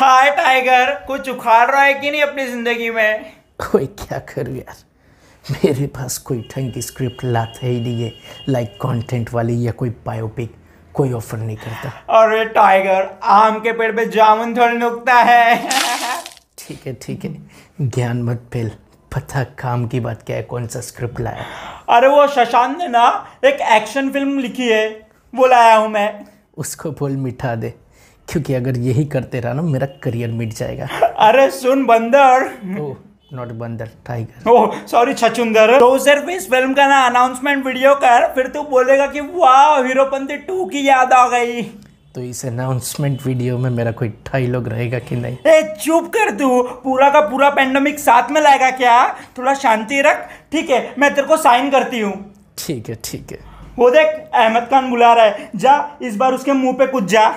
हाय tiger कुछ उखाड़ रहा है कि नहीं अपनी जिंदगी में ओए क्या करूँ यार मेरे पास कोई ढंग स्क्रिप्ट लाते ही नहीं है लाइक कंटेंट वाली या कोई बायोपिक कोई ऑफर नहीं करता अरे टाइगर आम के पेड़ पे जामुन थोड़ी नुकता है ठीक है ठीक है ज्ञान मत फेल पता काम की बात क्या है कौन सा स्क्रिप्ट लाया अरे वो शशांत ने ना एक एक्शन फिल्म लिखी है वो लाया हूँ मैं उसको बोल मिठा दे क्योंकि अगर यही करते रहा ना मेरा करियर मिट जाएगा अरे सुन बंदर ओ नॉट बंदर टाइगर ओह सॉरी छचुंदर तो इस फिल्म का ना अनाउंसमेंट वीडियो कर फिर तू बोलेगा कि वाह हीरोपंती टू की याद आ गई तो इस अनाउंसमेंट वीडियो में मेरा कोई लोग रहेगा कि नहीं ए चुप कर तू पूरा का पूरा पेंडेमिक साथ में लाएगा क्या थोड़ा शांति रख ठीक है मैं तेरे को साइन करती हूँ ठीक है ठीक है वो देख अहमद खान बुला रहा है जा इस बार उसके मुंह पे कुछ जा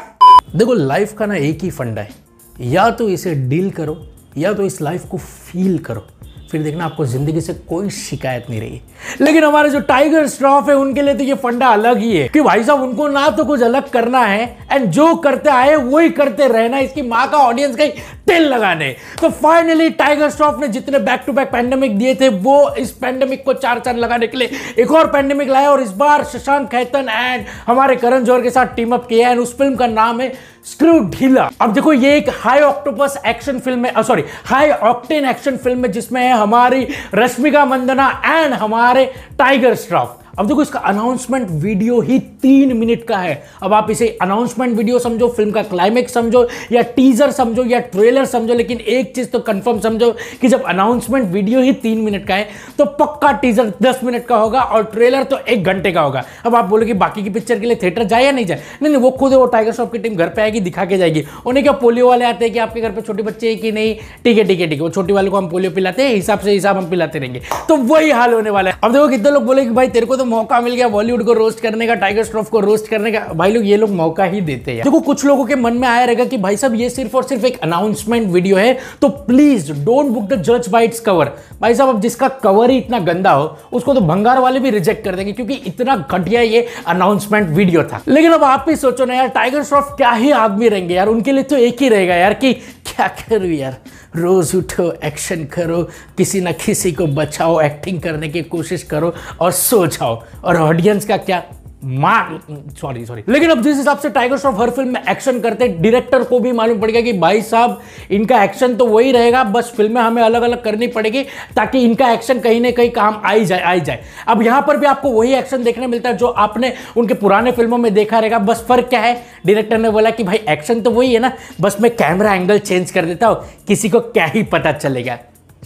देखो लाइफ का ना एक ही फंडा है या तो इसे डील करो या तो इस लाइफ को फील करो फिर देखना आपको ज़िंदगी से कोई शिकायत नहीं रही लेकिन हमारे जो टाइगर स्ट्रॉफ है उनके लिए तो ये फंडा अलग ही है कि भाई साहब उनको ना तो कुछ अलग करना है एंड जो करते आए वो ही करते रहना इसकी माँ का ऑडियंस कहीं तेल लगाने तो फाइनली टाइगर श्रॉफ ने जितने बैक टू बैक पैंडेमिक दिए थे वो इस पैंडेमिक को चार चांद लगाने के लिए एक और पैंडेमिक लाया और इस बार शशांक खैतन एंड हमारे करण जोहर के साथ टीम अप किया है उस फिल्म का नाम है स्क्रू ढीला अब देखो ये एक हाई ऑक्टोपस एक्शन फिल्म है sorry high octane action film है जिसमें है हमारी रश्मिका मंदना एंड हमारे टाइगर श्रॉफ अब देखो इसका अनाउंसमेंट वीडियो ही तीन मिनट का है अब आप इसे अनाउंसमेंट वीडियो समझो फिल्म का क्लाइमेक्स समझो या टीजर समझो या ट्रेलर समझो लेकिन एक चीज तो कंफर्म समझो कि जब अनाउंसमेंट वीडियो ही तीन मिनट का है तो पक्का टीजर दस मिनट का होगा और ट्रेलर तो एक घंटे का होगा अब आप बोलोगे बाकी की पिक्चर के लिए थिएटर जाए या नहीं जाए नहीं नहीं वो खुद वो टाइगर श्रॉफ की टीम घर पर आएगी दिखा के जाएगी उन्हें क्या पोलियो वाले आते हैं कि आपके घर पर छोटे बच्चे हैं कि नहीं ठीक है ठीक है ठीक है वो छोटे वाले को हम पोलियो पिलाते हैं हिसाब से हिसाब हम पिलाते रहेंगे तो वही हाल होने वाला है अब देखो कितने लोग बोले कि भाई तेरे को तो तो मौका मिल गया बॉलीवुड को रोस्ट करने का टाइगर श्रॉफ को रोस्ट करने का भाई लोग ये लोग मौका ही देते हैं देखो कुछ लोगों के मन में आया रहेगा कि भाई साहब ये सिर्फ और सिर्फ एक अनाउंसमेंट वीडियो है तो प्लीज डोंट बुक द जज बाई इट्स कवर भाई साहब अब जिसका कवर ही इतना गंदा हो उसको तो भंगार वाले भी रिजेक्ट कर देंगे क्योंकि इतना घटिया ये अनाउंसमेंट वीडियो था लेकिन अब आप ही सोचो ना यार टाइगर श्रॉफ क्या ही आदमी रहेंगे यार उनके लिए तो एक ही रहेगा यार कि क्या करूँ यार रोज़ उठो एक्शन करो किसी ना किसी को बचाओ एक्टिंग करने की कोशिश करो और सो जाओ और ऑडियंस का क्या मार सॉरी सॉरी लेकिन अब जिस हिसाब से टाइगर श्रॉफ हर फिल्म में एक्शन करते डायरेक्टर को भी मालूम पड़ गया कि भाई साहब इनका एक्शन तो वही रहेगा बस फिल्में हमें अलग अलग करनी पड़ेगी ताकि इनका एक्शन कहीं ना कहीं काम आई जाए आई जाए अब यहां पर भी आपको वही एक्शन देखने मिलता है जो आपने उनके पुराने फिल्मों में देखा रहेगा बस फर्क क्या है डायरेक्टर ने बोला कि भाई एक्शन तो वही है ना बस मैं कैमरा एंगल चेंज कर देता हूँ किसी को क्या ही पता चलेगा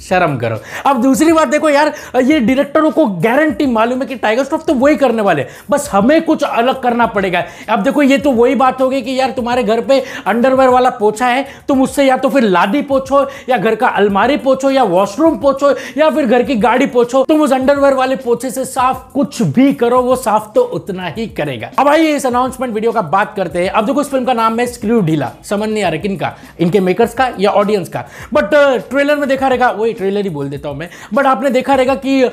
शर्म करो अब दूसरी बात देखो यार ये डायरेक्टरों को गारंटी मालूम है कि टाइगर स्ट्रॉफ तो वही करने वाले बस हमें कुछ अलग करना पड़ेगा अब देखो ये तो वही बात होगी कि यार तुम्हारे घर पे अंडरवेयर वाला पोछा है तुम उससे या तो फिर लादी पोछो या घर का अलमारी पोछो या वॉशरूम पोछो या फिर घर की गाड़ी पोछो तुम उस अंडरवेयर वाले पोछे से साफ कुछ भी करो वो साफ तो उतना ही करेगा अब आइए इस अनाउंसमेंट वीडियो का बात करते हैं अब देखो इस फिल्म का नाम है स्क्रू ढीला समझ नहीं आ रहा किनका इनके मेकर्स का या ऑडियंस का बट ट्रेलर uh, में देखा रहेगा वो वही ट्रेलर ही बोल देता हूँ मैं बट आपने देखा रहेगा कि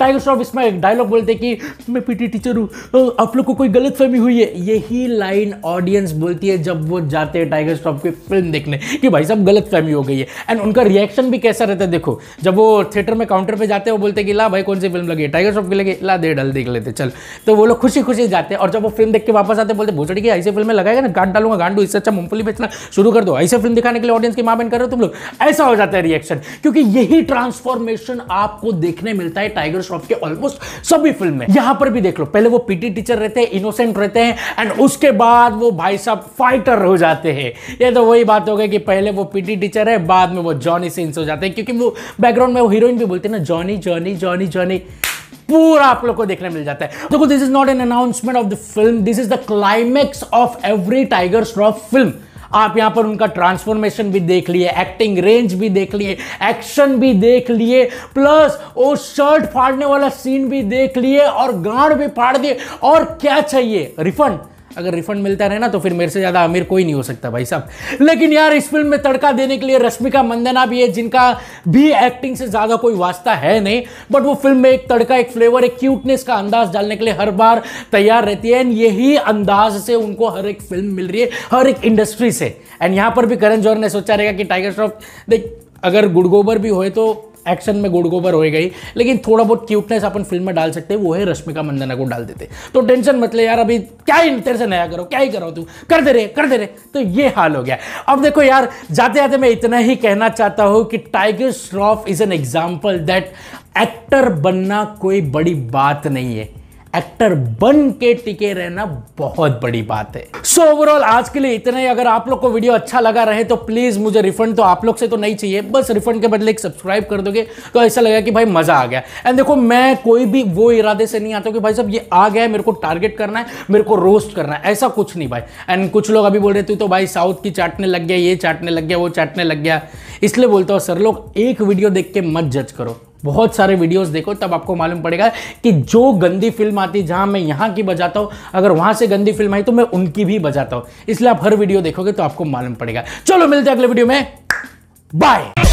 टाइगर श्रॉफ इसमें एक डायलॉग बोलते कि मैं पीटी टीचर हूँ आप लोग को कोई गलत फहमी हुई है यही लाइन ऑडियंस बोलती है जब वो जाते हैं टाइगर श्रॉफ की फिल्म देखने कि भाई साहब गलत फहमी हो गई है एंड उनका रिएक्शन भी कैसा रहता है देखो जब वो थिएटर में काउंटर पर जाते हैं वो बोलते कि ला भाई कौन सी फिल्म लगी टाइगर श्रॉफ की लगी ला दे डल देख लेते चल तो वो लोग खुशी खुशी जाते हैं और जब वो फिल्म देख के वापस आते बोलते भोसड़ी की ऐसी फिल्म में लगाएगा ना गांड डालूंगा गांडू इससे अच्छा मूंगफली बेचना शुरू कर दो ऐसे फिल्म दिखाने के लिए ऑडियंस की मां बहन कर रहे हो तुम लोग ऐसा हो जाता है रिएक्शन क्योंकि यही ट्रांसफॉर्मेशन आपको देखने मिलता है टाइगर श्रॉफ के ऑलमोस्ट सभी फिल्म में यहां पर भी देख लो पहले वो पीटी टीचर रहते हैं इनोसेंट रहते हैं एंड उसके बाद वो भाई साहब फाइटर हो जाते हैं ये तो वही बात हो गई कि पहले वो पीटी टीचर है बाद में वो जॉनी सिंस हो जाते हैं क्योंकि वो बैकग्राउंड में वो हीरोइन भी बोलते हैं ना जॉनी जॉनी जॉनी जॉनी पूरा आप लोग को देखने मिल जाता है देखो this is not an announcement of the film this is the climax of every Tiger Shroff film आप यहां पर उनका ट्रांसफॉर्मेशन भी देख लिए एक्टिंग रेंज भी देख लिए एक्शन भी देख लिए प्लस वो शर्ट फाड़ने वाला सीन भी देख लिए और गांड भी फाड़ दिए और क्या चाहिए रिफंड अगर रिफंड मिलता रहे ना तो फिर मेरे से ज़्यादा अमीर कोई नहीं हो सकता भाई साहब लेकिन यार इस फिल्म में तड़का देने के लिए रश्मिका मंदना भी है जिनका भी एक्टिंग से ज़्यादा कोई वास्ता है नहीं बट वो फिल्म में एक तड़का एक फ्लेवर एक क्यूटनेस का अंदाज डालने के लिए हर बार तैयार रहती है एंड यही अंदाज से उनको हर एक फिल्म मिल रही है हर एक इंडस्ट्री से एंड यहाँ पर भी करण जौहर ने सोचा रहेगा कि टाइगर श्रॉफ देख अगर गुड़गोबर भी होए तो एक्शन में गुड़ गोबर हो गई लेकिन थोड़ा बहुत क्यूटनेस अपन फिल्म में डाल सकते हैं वो है रश्मिका मंदना को डाल देते तो टेंशन मत ले यार अभी क्या ही तेरे से नया करो क्या ही करो तू कर दे रहे कर दे रहे तो ये हाल हो गया अब देखो यार जाते जाते मैं इतना ही कहना चाहता हूँ कि Tiger Shroff is an example that actor बनना कोई बड़ी बात नहीं है एक्टर बन के टिके रहना बहुत बड़ी बात है सो so, ओवरऑल आज के लिए इतना ही अगर आप लोग को वीडियो अच्छा लगा रहे तो प्लीज मुझे रिफंड तो आप लोग से तो नहीं चाहिए बस रिफंड के बदले एक सब्सक्राइब कर दोगे तो ऐसा लगेगा कि भाई मजा आ गया एंड देखो मैं कोई भी वो इरादे से नहीं आता कि भाई साहब ये आ गया है मेरे को टारगेट करना है मेरे को रोस्ट करना है ऐसा कुछ नहीं भाई एंड कुछ लोग अभी बोल रहे थे तो भाई साउथ की चाटने लग गया ये चाटने लग गया वो चाटने लग गया इसलिए बोलता हूँ सर लोग एक वीडियो देख के मत जज करो बहुत सारे वीडियोस देखो तब आपको मालूम पड़ेगा कि जो गंदी फिल्म आती जहां मैं यहां की बजाता हूं अगर वहां से गंदी फिल्म आई तो मैं उनकी भी बजाता हूं इसलिए आप हर वीडियो देखोगे तो आपको मालूम पड़ेगा चलो मिलते हैं अगले वीडियो में बाय